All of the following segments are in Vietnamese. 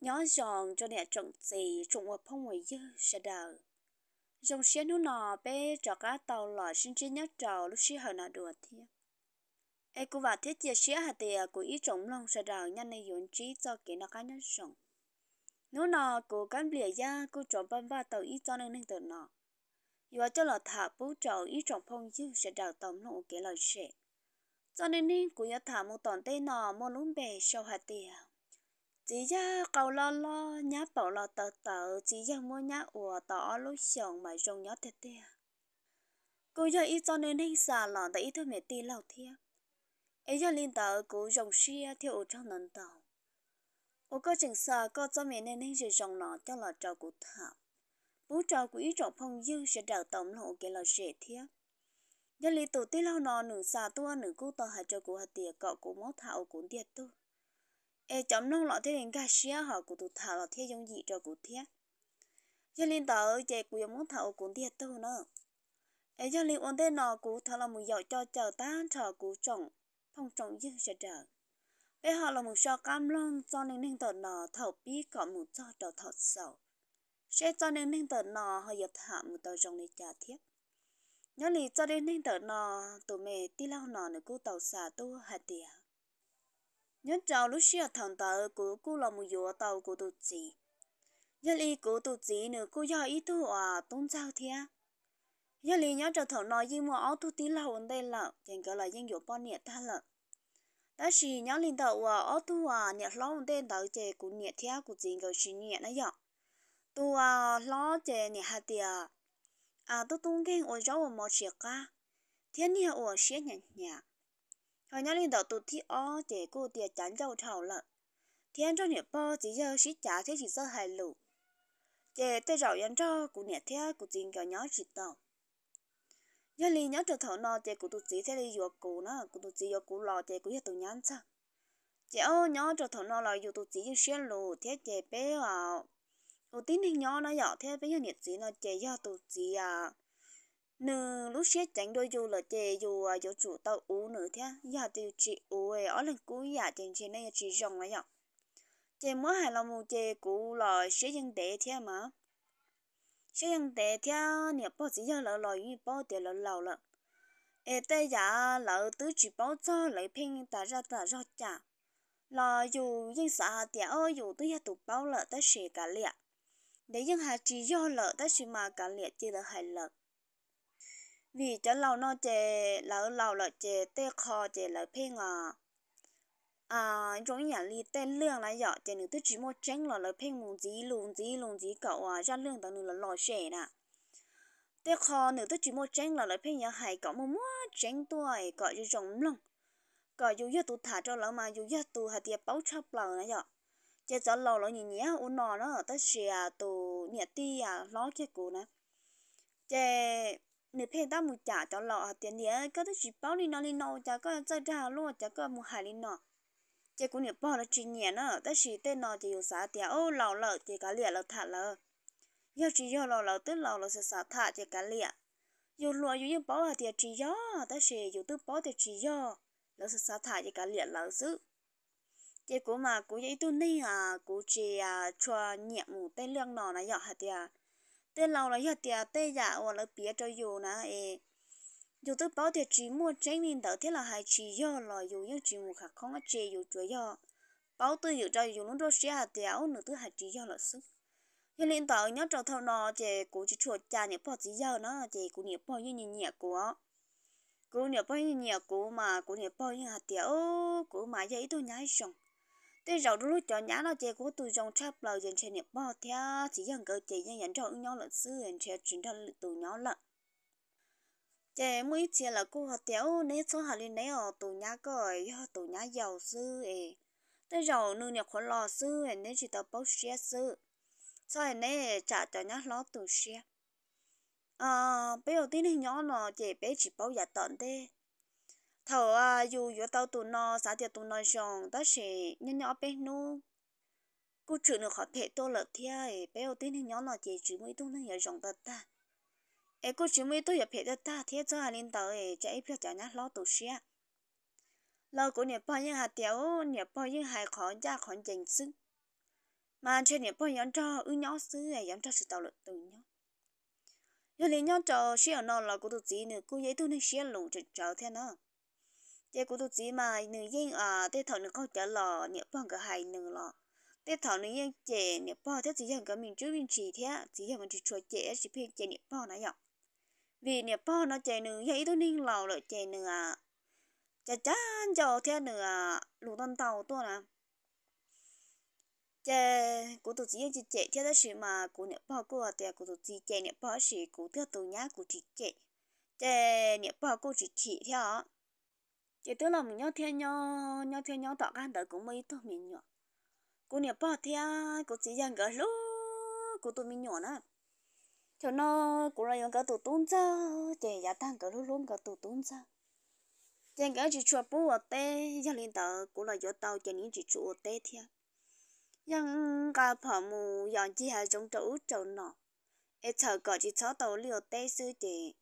nhỏ giòn cho nè trận gì trụng vào phong người dư sẽ đờ dòng xe nó nọ bé cho cá tàu lò sinh chế nhất trầu lúc xe hở nọ đùa thiệt ai cũng vào thiết chia xe hạt tiền của ý trồng long sẽ đờ nhanh này yốn trí cho kỹ nó cá nhát sống nó nọ của cán bìa ra cô trộn băm ba tàu ý cho nên nên tự nọ dù cho là thả bố trầu ý trồng phong dư sẽ đào tầm nó kỹ lời sẽ cho nên nên của nhà thả một toàn tây nọ một lún bè sau hạt tiền chỉ ra cầu lo lo nhá bảo lo tờ tờ chỉ ra mua nhá ủa tỏ lối sòng mà rong nhá tê tê cô giờ ít cho nên hình xà lọ tại ít thôi mẹ tê lâu thia ấy giờ lên tờ cô rong xia theo ở trong nền tàu ô có chừng xà có cho mẹ nên hình sự rong lò cho là trò của thảo bố trò của ít trọng phong dư sẽ đào tổng lộ cái là rễ thia giờ lên tổ tê lâu nọ nửa xà tua nửa cô tờ hai trò của hạt tiệc cậu của mốt thảo cũng tiệt tôi e chấm nông lọ thế đến cả xia họ cụ tụ thảo lọ thế giống gì cho cụ thế cho nên tớ chạy quý muốn thảo cũng thiệt tớ nữa e cho nên ổn thế nọ cụ thảo là một dạo cho chờ ta thảo cụ trọng phong trọng dư sẽ trở bây họ là một so cam long cho nên nên tớ nọ thảo bí có một cho trở thảo sầu sẽ cho nên nên tớ nọ họ dập hạ một tàu trong này trả thiết nhớ lì cho nên nên tớ nọ tụi mẹ tí lao nọ nữa cụ tàu xả tu hạt tiền nhân cháu lúc xưa thằng ta của cô là một yếu tàu của tổ chí giờ lì của tổ chí nữa cô giờ ý thu à tôn sao thế giờ lì nhớ cháu thằng nói gì mà áo tu tí là vấn đề là chẳng có là dân yếu bao nhiêu ta là ta chỉ nhớ linh đầu à áo tu à nhiệt lo vấn đề đầu chế của nhiệt thế của chính cầu chỉ nhiệt nãy giờ tu à lo chế nhiệt hạt tiệt à tôi tung kinh ở chỗ mà chỉ cả thiên nhiên ở xe nhận nhạc cho nhà linh đạo tụt thi o để cô địa chán dầu thảo lận thiên trung nhiệt bo chỉ giờ sĩ trả thế chỉ sợ hài lụ để tay rào yên cho cụ nhiệt thế cụ chính cả nhà chỉ tàu nhà linh nhà trở thảo nọ để cô tụt chỉ thế đi vừa cụ nó cụ tụt chỉ yêu cụ lò để cô hết tụi nhắn sao chị ô nhà trở thảo nọ là yêu tụt chỉ yêu xuyên lù thế chị bé à cụ tín hình nhỏ nó nhỏ thế bé nhiệt chỉ nó chỉ yêu tụt chỉ à nữ lúc xe chẳng đôi dù là chè dù à dù chủ tàu ú nữ thế giờ dạ, tiêu chị ú ấy ở lần cuối giờ dạ, tiền chị này chị rồng ấy nhở chè mới hay là một chè cũ là xe dân tệ thế mà xe dân tệ thế nhà bố chỉ giờ lão lão như bố để lão lão lận ê tây giờ lão tứ chỉ bao cho lấy pin ta ra ta ra chả là dù dân xã tiền ơi dù tứ giờ tụ bao lợ tới xe cả liệt để dân hà chỉ do lợ tới xe mà cả liệt chỉ là hai lợt vì cho lâu nó chè lâu lâu là chè tê kho chè là phê ngà à trong nhà li tên lương là dọ chè nữ tư chỉ một tránh là là phê mùng gì lùng gì lùng gì cậu à ra lương tao nữ là lò xẻ nè tê kho nữ tư chỉ một tránh là là phê nhà hải cậu mà mua tránh tuổi cậu như rộng lòng cậu dù giờ tụ thả cho lão mà dù giờ tụ hạt tiệp bao chấp lầu nè dọ chè cho lâu là nhìn nhé u nò nó ở tất xìa tụ nhẹ ti à ló chè cũ nè chè nếu phải ta một trả cho lọ tiền địa có thể chỉ bảo đi nó đi nó trả có chơi trả luôn trả có một hải đi nó chỉ cũng nếu bảo là chuyện nhẹ nữa ta chỉ tên nó chỉ có sáu tiền ô lọ lợ chỉ cả lẻ lợ thả lợ giờ chỉ giờ lọ lợ tới lọ lợ sẽ sáu thả chỉ cả lẻ dù lọ dù như bảo là tiền chỉ giờ ta chỉ dù tư bỏ thì chỉ giờ lợ sẽ sáu thả chỉ cả lẻ lợ giữ chỉ cũng mà cũng vậy tu ni à cũng chỉ à cho nhẹ một tên lương nó là nhỏ hạt tiền 这老了要点对呀，我了别着有呢诶。有的包点寂寞，真领导天了还吃药了，有用寂寞还空啊吃有着药，包对有着有弄着谁还点我那都还吃药了是。要领导人家找头呢，这估计出家你包吃药呢，这姑娘包一年年过。姑娘包一年过嘛，姑娘包一下点哦，姑妈也一头伢上。tôi rầu lúc cho nhá nó chơi của tôi rong chắp lời dành cho niệm bao theo chỉ dần cơ chỉ dần nhận cho ứng nhau lợn sư dành chơi chính thân tù nhau lợn chơi mỗi chơi là cô họ tiểu nếu số họ lên đấy ở tù nhá coi tù nhá giàu sư ấy tôi rầu nương nhập khó lò sư ấy nên chỉ tao bao xe sư sau này nè trả cho nhá ló tù xe à ờ, bây giờ tin hình nhỏ nó chơi bé chỉ bao giờ tận thế thầu à ờ, dù yếu tao tụ nó giá tiền tụ nó rong đó sẽ nhân nhỏ bé nu cô chữ nó khó thể tôi lợi thia ấy bé ở tên nhỏ nó chỉ chỉ mới tôi nó nhớ rong tật ta ấy cô chỉ mới tôi nhập hệ tật ta thế cho anh lên tàu ấy chạy phía chả nhát lo tụ xe lo của nhà bao nhiêu hạt tiểu nhà bao nhiêu hạt khó ra khó chỉnh sức mà trên nhà bao nhiêu cho ư nhỏ xứ ấy dám cho sự tàu lợi tụ nhỏ rồi liền nhau cho xe nó là của tụi gì nữa cô giấy tôi nên xe lủng trực trào thế nào chế của tôi chỉ mà nữ dân à ờ, tết thọ nữ câu trả lò nếu bằng cái hài nữ lò tết thọ nữ dân chế nếu bao thế chỉ rằng cái mình chú mình chỉ thế chỉ rằng mình chú chơi chế chỉ phải chế nếu bằng này vậy vì nếu bao nó chế nữ vậy tôi nên lò rồi chế nữ à chả chán cho thế nữ à ờ, lù tân tàu to nè chế của tôi chỉ chỉ chế thế đó sự mà của bao bằng à thì của tôi chỉ chế nếu bao sự của theo tôi nhá của chỉ chế chế nếu bao của chỉ chỉ theo chỉ tức là mình nhớ Thiên nhau nhớ Thiên nhau tọt gan Đời cũng mấy thôi mình nhỏ cô nhà bỏ theo cô chỉ dành cái lú cô tụi mình nhỏ nè cho nó cô ra 用 cái tụi tún ra chỉ nhà tăng cái lú luôn cái tụi tún ra chẳng cái chỉ chua bùa tê gia linh tờ cô là do tàu chẳng những chỉ chua tê theo nhưng cái phở mù dọn chỉ hai trong chỗ chỗ nọ ít thở cỡ chỉ cho tàu liều tê sư chỉ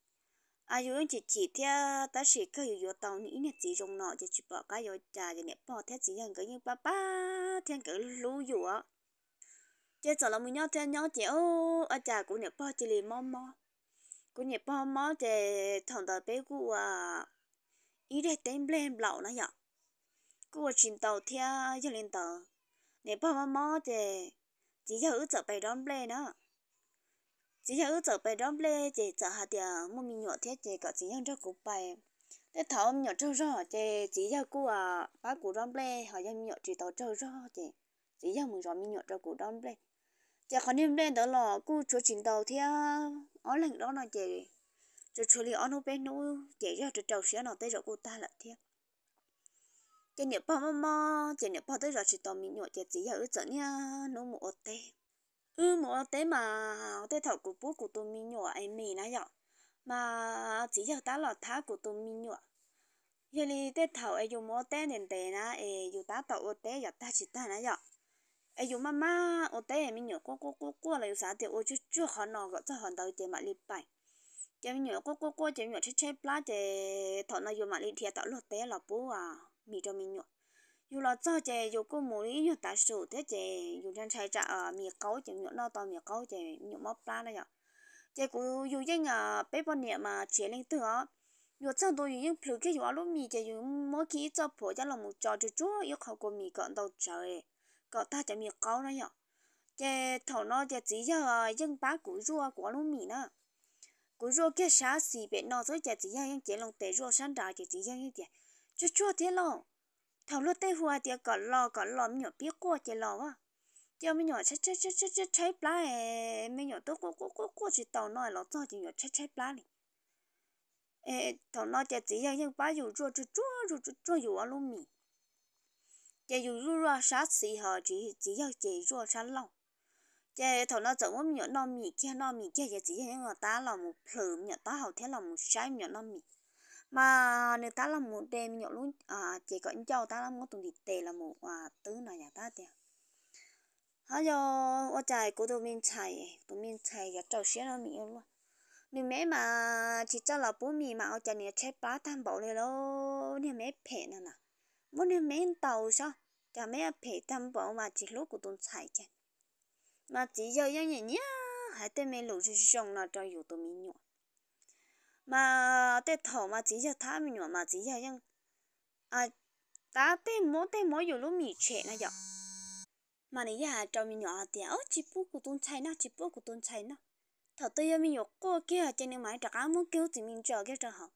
à dù chỉ chỉ theo ta sẽ có dù dù tàu nĩ nè chỉ dùng nọ chỉ chỉ bỏ cái dù trà chỉ nè bỏ theo chỉ hàng cái như ba ba theo cái lú dù á chỉ sợ là mình nhau theo nhau chỉ ô à trà cũng nè bỏ chỉ lì mò mò cũng nè bỏ mò chỉ thằng tờ bé cũ à ý để tên blem lão nó vậy cũ chuyển tàu theo cho lên tàu nè bỏ mò mò chỉ chỉ giờ ở chợ bay đón blem nữa chỉ nhớ ở chỗ bay đó lê chỉ chợ hạt địa một mình nhỏ thế chỉ có chỉ nhớ cho cụ bay thế thảo nhỏ trâu rõ chỉ chỉ nhớ cụ à bác cụ đó lê họ ra nhỏ chỉ tàu trâu rõ chỉ chỉ nhớ mình rõ mình nhỏ cho cụ đó lê chỉ còn niệm lên đó là cụ chúa trình tàu thế ở lần đó là chỉ chỗ chỗ lý ở đâu bên nữa chỉ là chỗ trâu xía nó tới rồi cụ ta là thế chỉ niệm bao mơ mơ chỉ niệm bao tới rồi chỉ tàu mình nhỏ chỉ chỉ là ở chỗ nha nó một tê ừ mà tế mà tế thọ của bố của tôi mình nhỏ em mì nãy giờ mà chỉ cho ta là thá của tôi mình nhỏ giờ thì tế thọ ấy dùng mà tế nền tế na em dùng ta tàu ở tế giờ ta chỉ ta nãy giờ em dùng mà má ở tế mình nhỏ quá quá quá quá là dùng sao thì ô chú chú họ nó gọi cho họ đầu tiền mà liệp bài chỉ mình nhỏ quá quá quá chỉ mình nhỏ chết chết lá chỉ thọ nó dùng mà liệp thiệt tao lột tế là bố à mình cho mình nhỏ 有了早节有个某人要打手的节，有人才炸啊，米高节，有那到米高节，有毛不了呀。结果有人啊，北半年嘛，全领得啊，有这多有人跑去有阿罗米节，有毛去找婆家了么，找着做要考过米干到找诶，搞大节米高了呀。这头脑这只要啊，人把古弱过罗米呢。古弱这啥事别闹，所以这只要人接龙得弱山大，这只要人点，就做天龙。thầu lúc tây hoa thì có lò có lò nhỏ biết qua chơi lò á giờ mấy nhỏ chết chết chết chết chết cháy lá mấy nhỏ tôi cố cố cố cố chỉ tàu nói lò cho chỉ nhỏ chết chết lá này ê thầu nó chỉ chỉ giờ nhưng ba dù chua chua chua chua chua chua dù luôn mì chỉ dù chua ra sát xì họ chỉ chỉ giờ chỉ chua sát lòng chỉ thầu nó giống mấy nhỏ nó mì kia nó mì kia chỉ chỉ giờ người ta là một phở nhỏ ta hầu thế là một trái nhỏ nó mì mà nếu ta là một đêm nhậu luôn à chỉ có những cháu ta làm một tuần thì tệ là một à tứ là nhà ta tiền hả giờ ở trái của tôi mình chạy tôi mình chạy cái cháu xíu nó mình luôn nếu mẹ mà chỉ cho là bố mì mà ở trái này chết bá tham bảo này đó nếu mẹ phe nè nè muốn nếu mẹ tàu sao chả mẹ phe tham bảo mà chỉ lúc của tôi chạy chứ mà chỉ giờ những nhỉ nhá hai tên mẹ lũ chỉ xong là cho dù tôi mình nhọn mà tê thổ mà chỉ cho thả mình mà chỉ cho những, à ta tê mô tê mô dù lúc mì chạy nè dọ mà này ya cho mình nhỏ thì ở chỉ bố của tôn chay nó chỉ bố của tôn chay nó thảo tê ya mình nhỏ có, kia cho nên mà trả cá muốn kêu thì mình chờ cái chờ hậu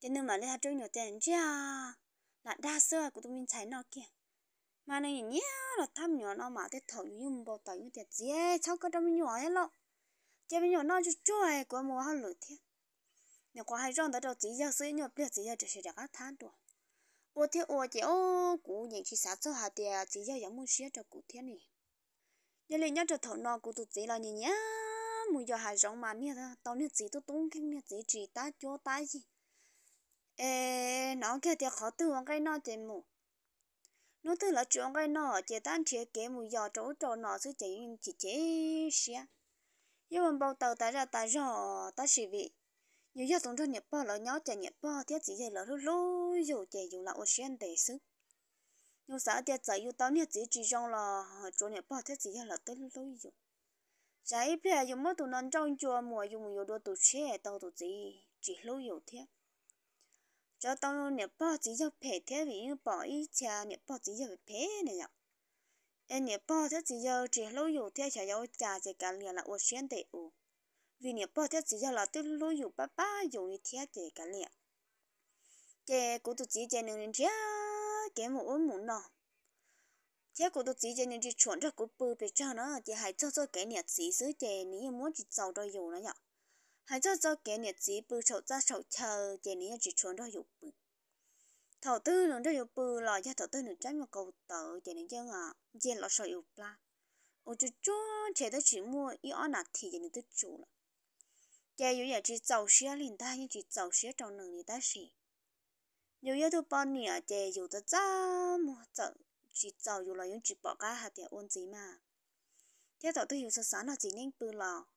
cho nên mà lấy hạt trâu nhỏ tiền chứ là đa sơ của tụi mình chay nó kia mà này nhá là thăm nhỏ nó mà tê thổ dùng bộ tỏi như tiệt gì cháu có cho mình nhỏ hết lộ cho mình nhỏ nó cho chơi của mùa hao lửa thiệt 你光还让得着自家，所以你不要自家就是这个贪多。我听我姐哦，古人去啥做下的，自家也没学着古天呢。你连人家头脑古都贼了，你呀，没有还让嘛你的，到你自都懂给你自己打交打去。诶，那个的好多我该那节目，那都了讲该那，这单车给没要找找那是这运气这些，因为包到大家大家大是为。nhớ giờ tổng cho nhẹ bò là nhó chạy nhẹ bò tiếc chỉ dây là lú lú dù chạy dù là ô xuyên để sức nhưng sợ tiếc chạy dù tao nhẹ chỉ chỉ trong là chỗ nhẹ bò tiếc chỉ dây là tới lú dù trái bia dù mất tụ năng trong chùa mùa dù nhiều đồ tụ xe tao tổ gì chỉ lú dù thiết cho tao nhẹ bò chỉ dây phe thiết vì như bỏ ý cha nhẹ bò chỉ dây phe này nhở em nhẹ bò thiết chỉ dây chỉ lú dù thiết chả dâu trà chỉ cả liền là ô xuyên để u vì nếu bỏ theo chỉ cho là tôi lối dùng ba ba dùng đi theo để cả liền cái cổ tôi chỉ cho nên chia cái một ôm muốn nọ theo cổ tôi chỉ cho nên chỉ chuẩn ra cổ bự bị cho nó thì hãy cho cho cái này chỉ sứ chè nếu muốn chỉ giàu đôi dùng nó nhở hãy cho cho cái này chỉ bự sầu ra sầu chờ chè nếu chỉ chuẩn đôi dùng bự thầu tư lượng đôi dùng bự là cho thầu tư lượng trái một cầu tờ chè nếu chân à chè là sầu dùng la 我就专切的只摸一二那天，你都做了。该有也只早些领带也只早些找能力的事。有也都帮你啊，该有的这么早只早有了用只报价还得问子嘛。该早都有是啥那只能不了，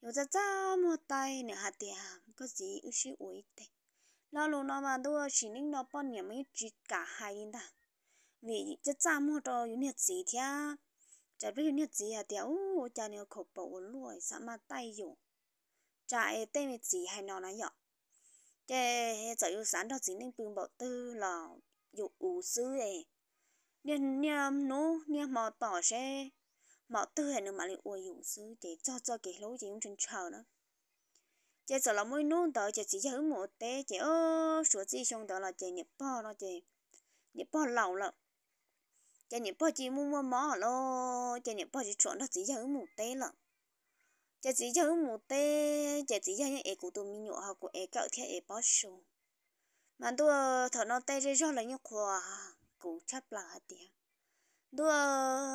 有的这么大你还得个 gì ở xí ủi thế. Lo lù nó mà đua chỉ nên nó bao nhiêu mấy chỉ cả hai linh ta. Vì cho cha mua đồ 有 nhiệt gì thế, chả biết 有 nhiệt gì à, tiểu cha nhiều khẩu bầu luôn, sao mà tay dùng. chạy tê mệt gì hay nó nó nhỏ chê giờ yêu sáng đó chỉ nên bưng bảo tư là dụ ủ sư ấy nên niêm nô niêm mò tỏ xe mò tư hay nữa mà lại ủi ủ sư để cho cho cái lối chỉ trên chờ nữa cái giờ là mới nôn tới cái chỉ hướng một tê cái ơ sửa gì xong đó là cái nhập bò nó cái nhập bò lâu lợn cái nhập bò chỉ mua mua mò lo cái nhập bò chỉ chuẩn nó chỉ hướng một tê lợn chả chỉ cho một tê chả chỉ cho những em của tụi mình nhỏ học của em cậu theo em bao số mà tôi thọ nó tê ra cho là những khoa cũng chấp là hạt tiền tôi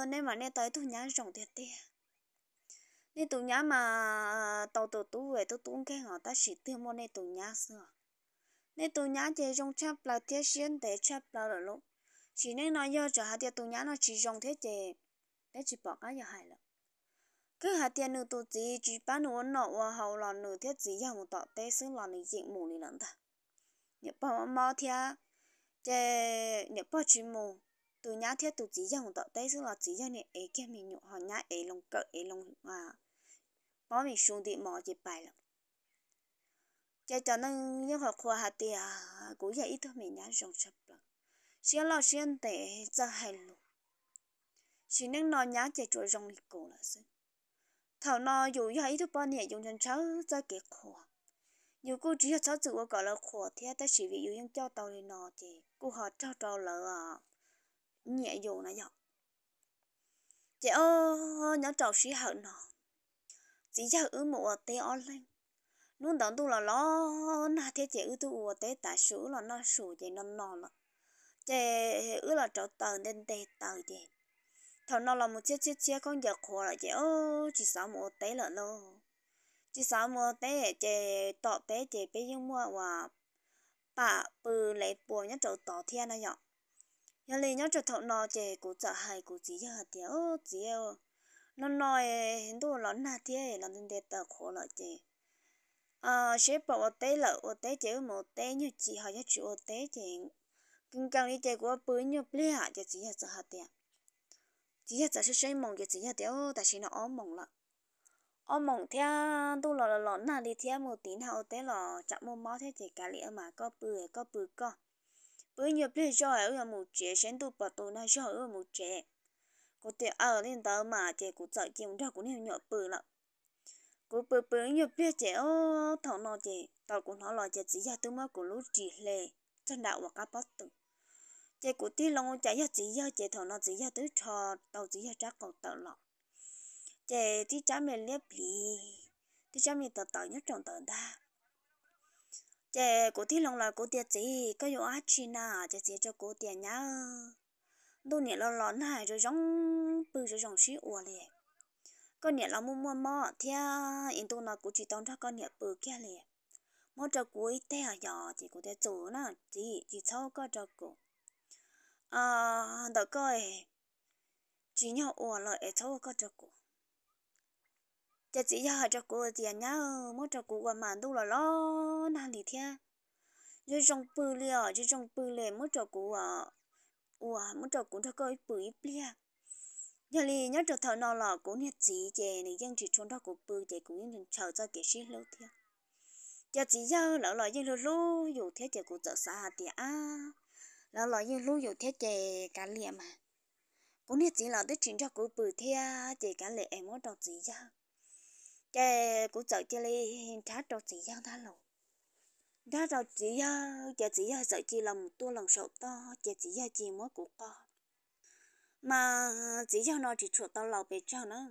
nên mà nên tới tôi nhá rồng thiệt tê nên tôi nhá mà tàu tụi tú về tôi tung cái họ ta chỉ tiêu mua nên tôi nhá xưa nên tôi nhá chỉ rồng chấp là thiết xuyên để chấp là rồi lúc chỉ nên nói do cho hạt tiền tôi nhá nó chỉ rồng thế chè để chỉ bỏ cái giờ hại lắm cứ hạt tiền nửa tổ chỉ chỉ bán nửa nọ và hậu là nửa thiết chỉ giàu một tọt tê xứ là những diện mù nửa lần ta nhập bao mò thia chè nhập bao chỉ mù từ nhá thiết tổ chỉ giàu một tọt tê xứ là chỉ giàu nè ấy kia mình nhụ họ nhá ấy lồng cỡ ấy lồng à bó mình xuống thì mò chỉ bài lắm chè cho nên những học khoa hạt tiền cũng vậy thôi mình nhá rồng sập lắm xuyên lo xuyên tệ ra hay luôn chỉ nên nói nhá chè chuỗi rồng lịch cổ là xứ thảo nó dù như ít thôi bao nhiêu dùng chân cháu ra cái khổ dù cô chỉ cho cháu tự có gọi là khổ thì ta chỉ vì dùng cho tàu lên nọ thì cô họ cho tàu là nhẹ dù nó dọc chị ô nhớ trò sĩ hận nọ chỉ cho ứ mộ tê ó lên luôn đón tu là lo na thế chị ứ tu ở tê tại sữa là nó sủ chị nó nọ là chị ứ là trò tờ nên tế tờ chị thầu nó là một chiếc chiếc chiếc con giờ khổ là chị ô chị sáu mùa tế là lô chị sáu mùa tế chị tọ tế chị bây giờ mua và bà bự lấy bùa nhất chỗ tỏ thiên này nhở nhà lì nhất chỗ thầu nó chị cũng sợ hay cũng chỉ giờ thì ô chỉ ô nó nói hình đồ nó nà thế là nên để tờ khổ là chị à sẽ bảo tế là tế chị một tế như chị hỏi cho chị tế chị kinh càng đi chơi của bự như ple hạ cho chị giờ sợ hạt tiền chỉ là chỉ sẽ mong cái chỉ là đéo ta sẽ nó ôm mong là ôm mong theo tu lọ lọ lọ na đi theo một tiếng hậu tế lọ chạm một máu thế chỉ cả liễu mà có bự có bự có bự nhiều bự cho ở ở một chế sen tu bảo tu na cho ở một chế có thể ở lên tớ mà chế cũng sợ kiếm ra cũng nhiều nhỏ bự lắm cô bự bự nhiều bự chế ô thằng nó chế tao cũng nó lọ chế chỉ là tu mà cũng lúc chỉ lệ chân đạo và cá bắp tử chị cụ tí long chạy yêu chỉ yêu chế thằng nó chỉ yêu tới trò tàu chỉ yêu chắc còn tàu lọ chị tí cha mẹ liếp lì tí cha mẹ tàu tàu nhất trong tàu ta chị cụ tí long là cụ tiệt chị có yêu ác chi na chị chế cho cụ tiệt nhá đô nè lo lo này rồi giống bự rồi giống xí ủa lẹ có nè lo mua mua mò thea yên tu nó cụ chỉ tông cho con nè bự kia lẹ mua cho cụ ít tè nhỏ chị cụ tè chỗ nào chị chị sau có cho cụ à đó coi chỉ nhớ ủa là ở chỗ có cho cô chỉ chỉ giờ cho cô thì nhớ nhau mỗi cho cô qua màn đâu là lo nan thì thế rồi trong bự liền rồi trong bự liền mỗi cho cô à ủa mỗi cho cô cho coi bự ít liền giờ thì nhớ cho thằng nào là cũng nhớ chỉ chè này dân chỉ trốn đó cũng bự chè cũng những chờ cho cái gì lâu thế giờ chỉ nhớ lão là dân lâu lâu dù thế chè cũng sợ xa thì à lão yêu thiết chỉ แล้วลอยยังรู้อยู่เท่เจกันเลียมากูเนี่ยจีเราได้chuyện cho cô bự thế 제 cả lệ em muốn đọc gì chứ 제 cô sợ chị lê hiện thát đọc gì chứ ta lộ đã đọc gì chứ chị chỉ sợ chị lòng tua lòng sợ to chị chỉ giờ chỉ muốn cuộc to mà chỉ cho nó chỉ chuột tao lầu về cho nó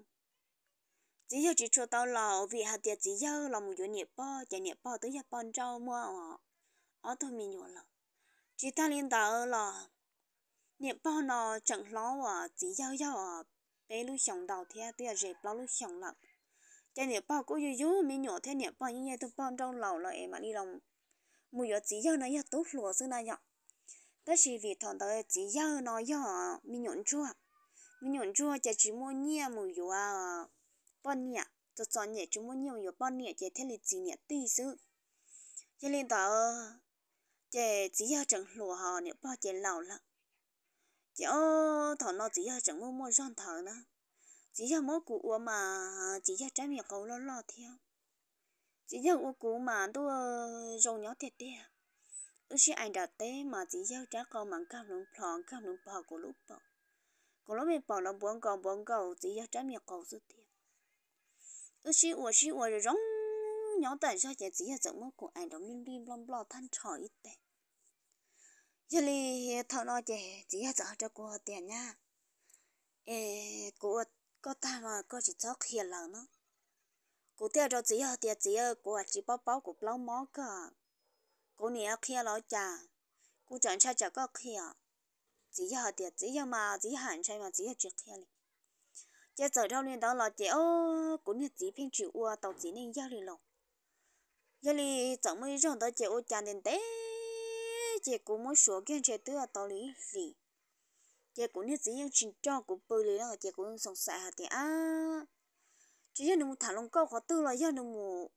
chỉ giờ chỉ chuột tao lầu vì hạt tiền chỉ giờ lòng một chỗ nhẹ bao chạy nhẹ bao tới giờ bao trâu mua ở ở thôi mình nhổ lòng chỉ ta liên đạo là niệm bao nó chẳng lo à chỉ giao giao à bé lúc sống đầu thế tôi dẹp lo lúc sống lận, cho niệm bao cũng yêu yêu mình nhỏ thế niệm bao như vậy tôi bao trong lầu là em mà đi lòng mùi giờ chỉ giao nó giờ tốt lúa xưa này nhở tất chỉ vì thằng đó chỉ giao nó giờ mình nhọn chua mình nhọn chua chỉ chỉ mua nhia mùi giờ à bao nhia cho cho nhia chúng mua nhiều giờ bao nhia chỉ thế là chỉ nhia tí sự cho nên tao chị chỉ giờ trong lùa họ nếu bao chị lão lắm chị ô thọ nó chỉ giờ trong mua mua rong thở nữa chỉ giờ mỗi cụ ua mà chỉ giờ trái miệng cầu lo lo theo chỉ giờ ua cụ mà tôi rong nhỏ thiệt đi ước gì anh đã té mà chỉ giờ trái con mặn cam lúng plon cam lúng bò của lúc bò của lúc mình bò nó buông cầu buông cầu chỉ giờ trái miệng cầu rất thiệt ước gì ua gì ua rồi rong nhỏ tại do giờ chỉ là giống mốc của anh đóng liên liên lom lo than trò ít tệ giờ li thằng nó chỉ chỉ là giờ cho cô tiền nha ê cô có ta mà có chỉ cho hiền lòng nó cô theo cho chỉ là tiền chỉ là cô chỉ bao bao của bao mó cả cô nè kia lão già cô chẳng cha chả có kia chỉ là tiền chỉ là mà chỉ hẳn chơi mà chỉ là chuyện kia liền giờ giờ trong liên đó là chị ô cũng như chỉ phiên chịu ua tàu chỉ nên giao liền lòng giờ thì chẳng mới rong tới chị ô chàng đến té chị cũng muốn sửa cái chị tứ ở tàu lý gì chị cũng như gì nhưng chính cho cũng bơi lý là chị cũng sống sạch hạt à chỉ giờ nụ thả lông câu khó tư là giờ nụ mù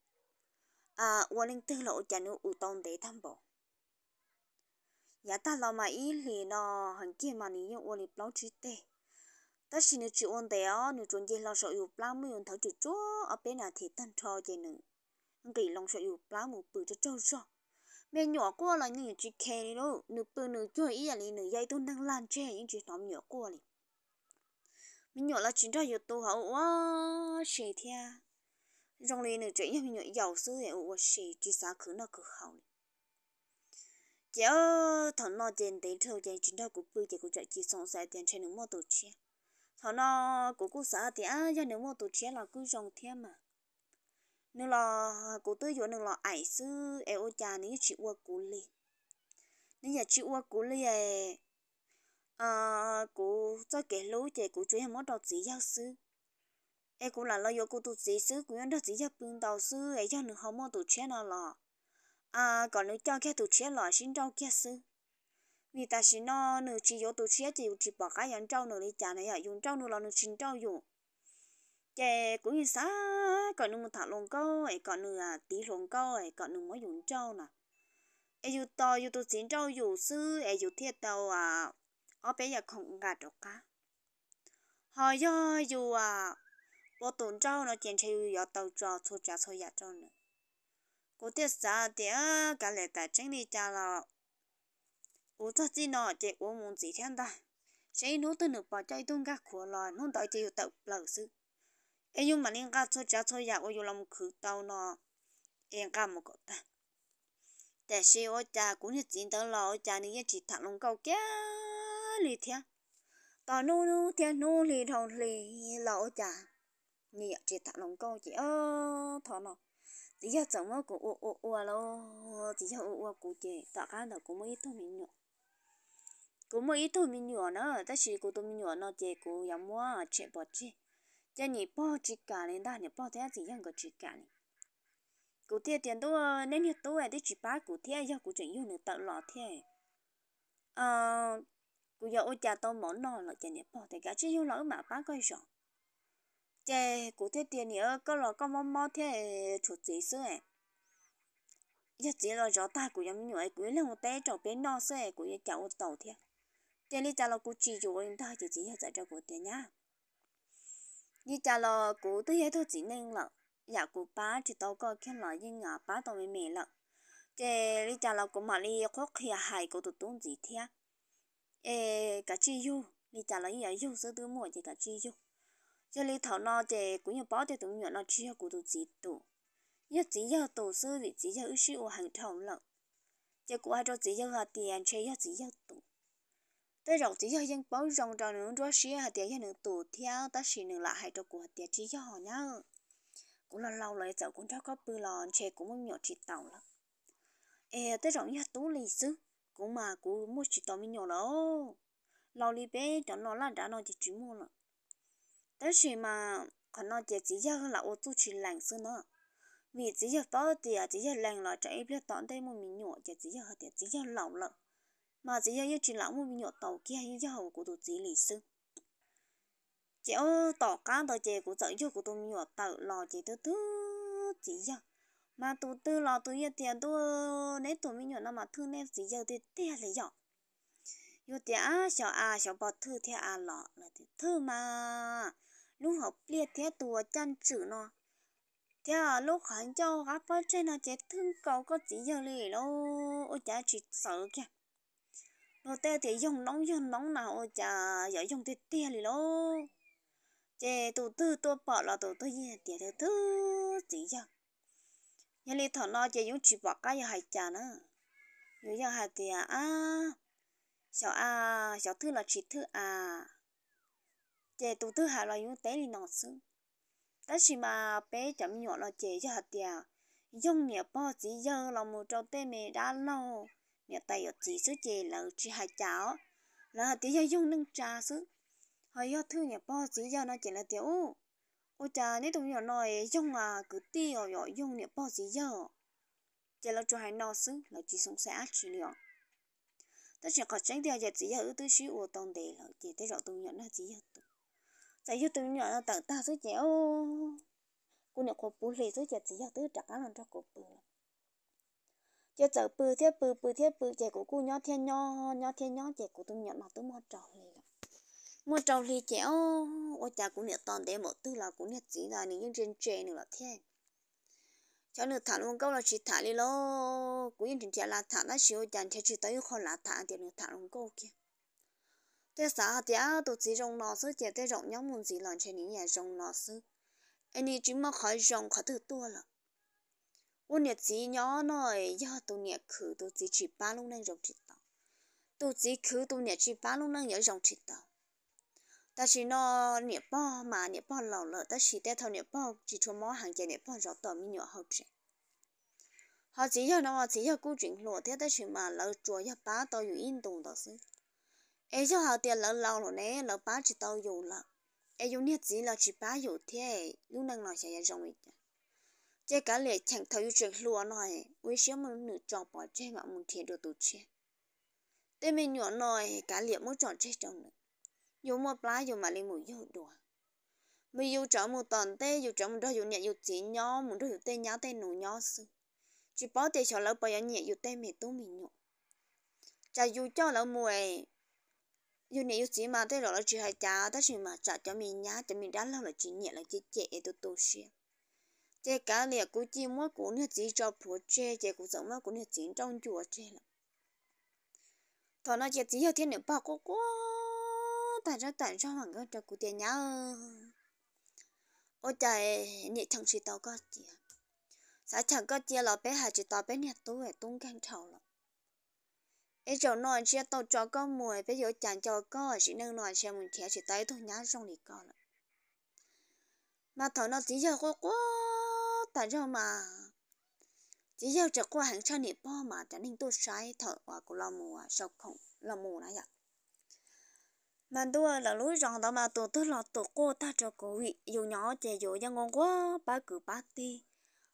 à quan linh tư là ô chàng nụ ủ tông để tham bỏ giá ta lo mà ý lì nó hàng kia mà ní nhưng ô lì bao chữ tê ta xin nụ chữ ôn tè ó nụ chuẩn gì lão sợ yêu bao mươi ôn thấu chữ chúa ở bên nào thì tân cho chị nữa cái lòng sợ yêu bá mù bự cho trâu rõ mẹ nhỏ qua là những chỉ khe đi đâu nửa bự nữ cho ý là nửa dây tôi đang lan che những chỉ tóm nhỏ qua đi mình nhỏ là chính ra yêu tôi hậu quá xì thea trong này nữ chỉ mình nhỏ giàu sư thì quá sẽ chỉ xa khứ nó cứ hậu chỉ thằng nó trên đến thâu trên chính ra cũng bự chỉ cũng chạy chỉ sống sai tiền trên nữ mua tổ chia thằng nó cũng cũng xã thì à cho nữ mua tổ chia là cứ dòng thêm mà nếu là cụ tư dụ nếu là ải sư e ô cha nếu chịu qua cụ li nếu nhà chị qua cụ li e à ờ, cụ cho kể lối chạy cụ chơi mất đọc gì giáo sư e cụ là lo yo cụ tụt gì sư cụ nhận đọc gì giáo bưng đầu sư e à, cho nếu không mua tụt chết nào là à còn nếu cho kia tụt chết là xin đâu kia sư vì ta xin nó nếu chỉ yo tụt chết thì chỉ bỏ cái nhận trâu nếu đi trả này à dùng trâu nếu là nếu xin trâu dùng chè cũng như sao còn nung thả lồng câu ấy còn à tí lồng câu ấy còn nung mới dùng trâu nè ấy dù to dù tôi xin trâu dù sư ấy dù thiệt tàu à ở bé giờ không gạt được cả hỏi do dù à bộ tổn trâu nó chèn chơi giờ tàu trâu, thua trả thua giả trâu nữa cô tiếc sao tiếc cả lệ tại chính đi cha là ủa sao chỉ nó chỉ uống một gì thiên ta sẽ nấu từ nửa bỏ chạy tung gác của lò nấu tới chỉ tàu lầu sư ấy nhưng mà nên cả cho cha cho nhà tôi làm khử tao nó em cả một cái ta แต่เชื่อจ่ากูจะจีนตลอดจ่านี่จะจีถังลงเก่าแก่ลีเทียตอนนู้นเทียนู้นลีทองลีหล่อจ่านี่จะจีถังลงเก่าจีเออทอนอ只要怎么过我我我咯，只要我我估计大家都估摸一头米鸟，估摸一头米鸟呢，但是估头米鸟呢，结果也摸啊吃不吃。家你包只干嘞，那你包这样子样个只干嘞。cụ thể tiền đó nên nhiệt tối để chỉ bán cụ thể do cụ chuyện yêu nữa tận lọ thế à cụ giờ ôi cha tôi món nọ là chả nhiệt bỏ thì cả chứ yêu lỡ mà bán coi rồi chè cụ thể tiền nữa có lọ có món món thế chuột gì xưa giờ chỉ là rõ ta cụ giờ mình nhảy cụ lên một té trò bên nọ xưa cụ giờ chảo tàu thế chè đi chả là cụ chỉ chủ lên ta chỉ chỉ là giải cho cụ tiền nhá 你家了古都也都几嫩了，也古巴只到个看了人啊巴都没没了。这你家了古嘛哩 khó khăn hay cổ tụt tụng gì thế? Ê, cả chi yêu, ni trả lời yêu yêu sơ tư mua chỉ cả chi yêu. Cho li thảo nó chè cũng như bỏ cho tụi nhỏ nó chi yêu của tụi chị tụ. Nhất chỉ yêu tổ sư vì chỉ yêu ưu sĩ của hàng thảo lợn. Chè của ai cho chỉ yêu là tiền chơi yêu chỉ yêu tụ tới rộng chỉ cho dân báo rộng tròn nướng cho xí hạt tiền cho nướng tủ theo ta xí nướng lại hai trò của hạt tiền chỉ cho họ nhá cũng là lâu lấy cháu cũng cho có bự lòn chè cũng muốn nhỏ chỉ tàu lắm ê tới rộng như tú lì xứ cũng mà cũng mua chỉ tàu mình nhỏ đó lâu lì bé cho nó là đã nó chỉ chỉ mua rồi tới xí mà còn nó chỉ chỉ cho là ô tu chỉ lành xứ nữa vì chỉ cho bao tiền chỉ cho lạnh là chạy biết tọn đây một mình nhỏ chỉ chỉ cho hạt tiền chỉ cho lâu lắm mà chỉ yêu chỉ lão một nhỏ tàu kia hay yêu hậu của tụi chỉ lì sư chỉ ô tỏ cá tờ chè của sợ yêu của tụi nhỏ tàu lò chỉ thứ tư chỉ yêu mà tụi tư lò tụi yêu tiền tụi tổ mi nhỏ nó mà thương ném chỉ yêu thì thế là yêu yêu tiền à theo à bò à lò là thư mà lúc học liệt theo tụi chăn chữ nó thế lúc học cho gấp trên nó chết thương cầu có chỉ yêu lì đâu ôi chả chỉ sợ kìa nó tê thì dùng nóng dùng nóng nào chả giờ dùng thì tia lì lô chè tụ tư tụ bỏ là tụ tư gì tia tụ tư gì giờ nhà lì thằng nó chè dùng chỉ bỏ cái giờ hay chả nữa à, à, à. dùng nhỏ là chỉ dùng tất nhiên mà bé cho giờ hay tia à 小啊小兔了吃兔啊，这兔兔还了用袋里拿走，但是嘛，别怎么样了，这就好点，用你包子用了木着袋没打捞。nhà tay ở chỉ số chè là chỉ hai cháu là tí cho dùng nâng trà xuống hồi do thương nhà bao chỉ do nó chỉ là tiểu ô cha nếu tụi nhỏ nói dùng à cứ tiêu rồi dùng nhà bao chỉ do chỉ là cho hai nó xuống là chỉ sống sẽ ác chỉ liệu ta chỉ có tránh tiêu giờ chỉ giờ tư sĩ ô tông để là chỉ thấy rõ tụi nhỏ nó chỉ giờ tại giờ tụi nhỏ nó tận ta số chè ô cô nhà cô bù lì số chè chỉ giờ tư trả cả lần cho cô bù chế chở bự thiết bự bự thiết bự chế của cô nhỏ thiên nhỏ nhỏ thiên nhỏ chế của tôi nhận là tôi mua trầu lì mua trầu lì chế ô ô cha cũng nhận toàn để một tư là cũng nhận chỉ là những trên chè nữa là thế cháu nữa thả luôn câu là chỉ thả đi lo cũng nhận chỉ là thả nó xíu chẳng chế chỉ tới khó là thả thì nữa thả luôn câu kia thế sao thì à tôi chỉ rong nó sư chế thế rong nhóm muốn gì làm trên những nhà rong nó sư anh ấy chỉ mà khỏi rong khỏi từ tua rồi 我年纪 nhỏ 呢，要都年去都只去巴龙能容知道，都只去都年去巴龙能也容知道。但是呢，年包嘛年包老了，但是带头年包只出毛 hàng 家年包绕到米鸟好吃。họ chỉ giờ nó chỉ giờ câu chuyện lộ thế đó chuyện mà lỡ chùa giờ bá tao อยู่ yên tùng đó xí ấy giờ họ tiền lỡ lâu rồi nè lỡ bá chỉ tao dù lỡ ấy dù nhiệt chỉ là chỉ bá dù thế lúc năng nói sẽ giờ rong chế cả lệ chẳng thấu chuyện lúa nói với số mà nữ chọn bỏ chế mà muốn thiệt được tụt chế tê mình nhỏ nói cả lệ muốn chọn chế chồng nữa dùng một lá dùng mà lên một dùng đùa mình dùng chọn một tuần tê dùng chọn một đôi dùng nhẹ dùng chỉ nhỏ một đôi dùng tê nhá tê nụ nhỏ sư chỉ bỏ tê cho lâu bây giờ nhẹ dùng tê mẹ tú mình nhọ chả dùng cho lâu mùi dù nếu chỉ mà thế rồi là chỉ hai cha ta chỉ mà trả cho mình nhá cho mình đã lâu là chỉ nhẹ là chỉ trẻ tôi tôi xia chế cá liệt của chi mua của nước chỉ cho phụ chế chế của giống mà của nước chỉ trong chùa chế là thọ nó chỉ ở thiên nữ bao cô cô tại sao tại sao mà người cho cụ tiền nhau ôi trời nhị tao có chị xã chẳng có chia là hà chỉ tao bé nhà tôi phải tung canh thầu lắm ấy chỗ nói tao cho có mùi bây giờ cho có chỉ nâng nói xem mình thẻ chỉ tới thôi nhá xong thì có lắm mà thằng nó chỉ giờ quá ta rau mà chỉ giao trở qua hàng trăm niệm bao mà trả nên tôi sai thở và của lòng mù à, sau không lòng mù này ạ mà tôi là lối rằng đó mà tôi tôi là tôi cô ta cho cô vị dù nhỏ trẻ dù giang ngon quá ba cử ba đi,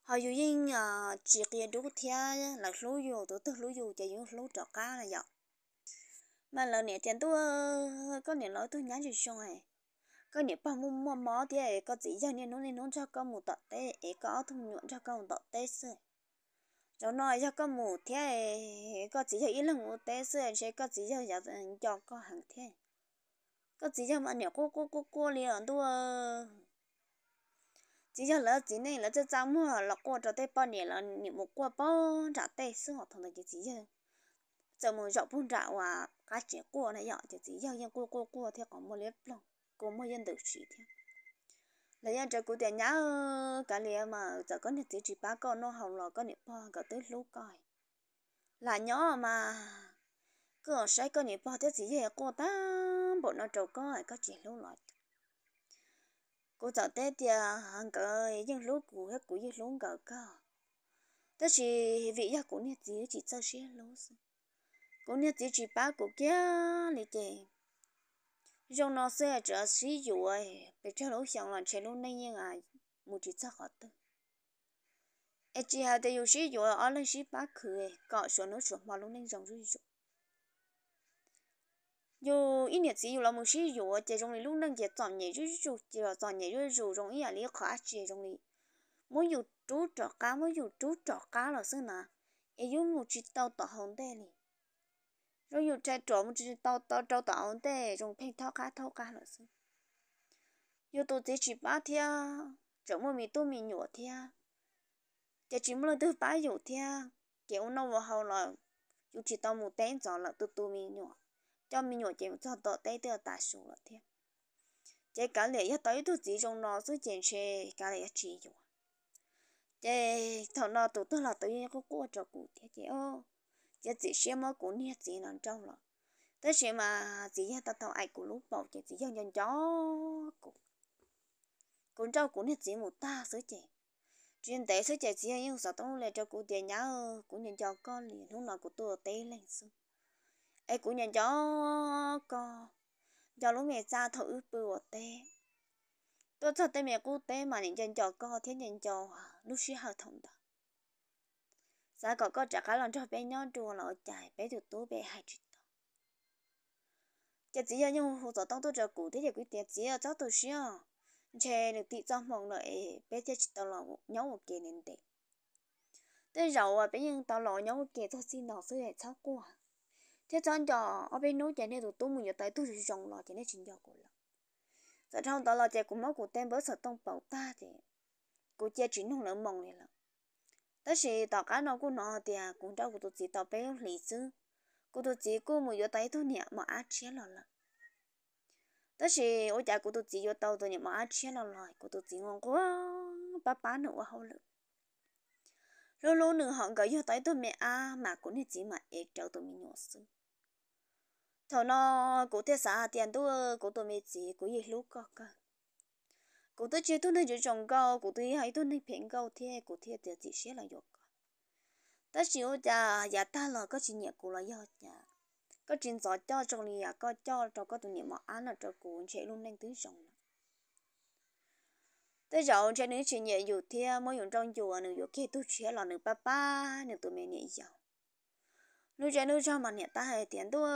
họ dù yên à chỉ kia đủ thia là lối dù tôi tôi lối dù trẻ dù lối trọ cá là vậy mà lần này tiền tôi ờ, có niệm lỗi tôi nhắn gì xong này có nè bao mồm mồm mò thì ấy có chỉ cho nên nó nên nó cho con một tọt tê ấy có thùng nhuận cho con một tọt tê sưởi cháu nói cho con một thế ấy có chỉ cho ít lần một tê sưởi sẽ có chỉ cho giáo cho con hàng thế có chỉ cho mà nhiều cô cô cô cô liền đua chỉ cho lỡ chỉ nên lỡ cho cháu mua lọc qua cho tê bao nè là nè một qua bao trả tê sưởi họ thằng này chỉ cho cho một chọn phun trào à cá chỉ cua này dọ chỉ chỉ giao nhân cô cô cua theo có một lớp lòng cô một dân được chỉ thế lấy ra cho cô tiền nhá cả liền mà giờ có thể chỉ ba con nó hầu lò có niệm ba có tới lúc coi là nhỏ mà cứ ở sai có niệm ba thế gì vậy cô ta bộ nó trâu coi có chỉ lúc lại cô giờ thế thì à, hàng cái những lúc cũ hết cũ những lúc cỡ cơ thế chỉ vị ya cũng niệm gì chỉ cho xe lúc cô niệm gì chỉ ba cụ kia lì tiền rong nó sẽ trở sử dụng ấy bây cho lúc xong là cho lúc nay nhưng à một chỉ chắc hết ấy chỉ hai để sử dụng ở lên sĩ bác khử ấy có số nó số mà lúc nay rong rồi dụ dù ít nhất gì dù là một sử dụng chế trong này lúc nay chế chọn nhảy rồi dụ chế là chọn nhảy rồi dụ trong ý là lý khóa trong này mỗi dù chú trọ cá mỗi dù chú trọ cá là xưa nà ấy dù một chỉ tàu tỏ hồng đây này rồi dù trái trộm chỉ tao tao tao tao để dùng pin thao cá thao cá là xong dù tôi chỉ chỉ ba thia chỗ mà tôi mình nhổ thia chỉ chỉ một lần tôi ba nhổ thia kiểu nó vào hậu là dù chỉ tao một tên rồi là tôi tôi mình nhổ cho mình nhổ chỉ cho tao tay tôi ta số là thia chỉ cả lệ nhất tới tôi chỉ dùng nó số tiền xe cả lệ chỉ nhổ chỉ thằng nó tôi tôi là tôi có cô cho cụ thia chỉ ô chỉ chỉ xem mà cũng nhẹ chỉ nó trong rồi tới xem mà chỉ nhẹ tao tao ai cũng lúc bảo chỉ chỉ nhân nhân chó cũng cũng trâu cũng nhẹ chỉ một ta sửa chỉ chuyện tế sửa chỉ chỉ nhưng sao tao lại cho cụ tiền nhá cũng nhân cho con liền lúc nào cũng tôi tế lên xuống ai cũng nhân cho con cho lúc mẹ ra thử bữa tế tôi cho tới mẹ cụ tế mà nhận cho con thế nhận cho lúc xí hào thông đó sa có có trả cá lòng cho bé nhau chùa lọ chạy bé tụt tú bé hai chút đó chả chỉ là những hồ sơ tông tôi cụ thế thì cứ tiền chỉ là cháu tôi xia chè được tự trong mong lại bé thế chỉ tao lọ nhau một kia nên tệ tới rồi à bé nhưng tao lọ nhau một kia thôi xin đầu sư hệ cháu của thế cho anh cho nói chuyện nên tụt tú mình giờ tới tôi chỉ trồng lọ chạy nên chuyện giờ của lọ sau đó tao lọ chạy cũng máu của tên bớt sợ tông bảo ta thì cụ chia chính không lỡ mong này là. 但是大家 nó cũng nói thì à, cũng đâu cũng chỉ tao bé lý chứ cũng tôi chỉ cũng một tay thôi nhỉ mà ăn chia lò đó là ôi cha cũng tôi chỉ vô tàu mà ăn chia lò lợ cũng tôi chỉ ngon quá ba ba nữa hậu lợ lâu lâu nữa họ gọi vô tay à, mà cũng nên chỉ mà ế cháu tôi mình nhỏ xứ thầu nó cũng thế xã tiền tôi cũng chỉ cũng gì lúc có cụ tôi chỉ tôi nên chỉ trồng câu cụ tôi hay tôi nên phiền câu thế cụ thế thì chỉ sẽ là dục ta chỉ ô cha giả dạ ta là có chuyện nhẹ cụ là do cha có chuyện gió cho trong này à có cho cho có tụi nhẹ mà ăn là cho cụ sẽ luôn nên tưới trồng tới giờ cho nữ chuyện nhẹ dù thế mới dùng trong chùa à, nữ dù kia tôi sẽ là nữ ba ba nữ tụi mình nhẹ giàu nữ cho nữ cho mà nhẹ ta hay tiền tôi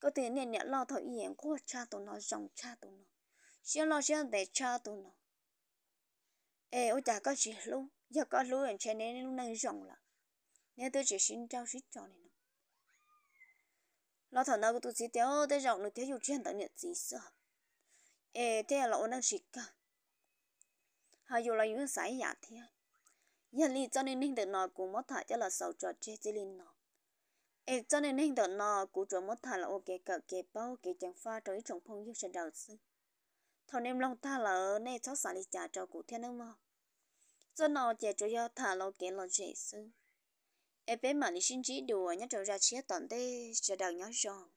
có tiền nhẹ nhẹ lo thôi yên quá, cha tụi nó dòng cha tụi nó xin lo xin để cha tôi nó ê ô chả có gì luôn giờ có lúa anh chơi nên lúc này rộng là nếu tôi chỉ xin trao xít cho nên lo thằng nào của tôi xí téo tới rộng được thế dù chuyện tận nhiệt gì sợ ê thế là ô đang xịt cả hay dù là những sải giả thế giờ li cho nên nên được nói cũng mất thải cho là sầu trò chơi chơi lên nó ê cho nên nên được nói cũng trò mất thải là ô ok cỡ kế bao kế chẳng pha trời trồng phong yêu sẽ đầu sư thọ nem long ta là này cháu xả đi trả cho cụ thiên ông, mà cho nó chỉ cho yo thả lo kiện lo dễ sư em bé mà đi xin chỉ đùa nhớ trở ra chia toàn thế sẽ đằng nhớ rong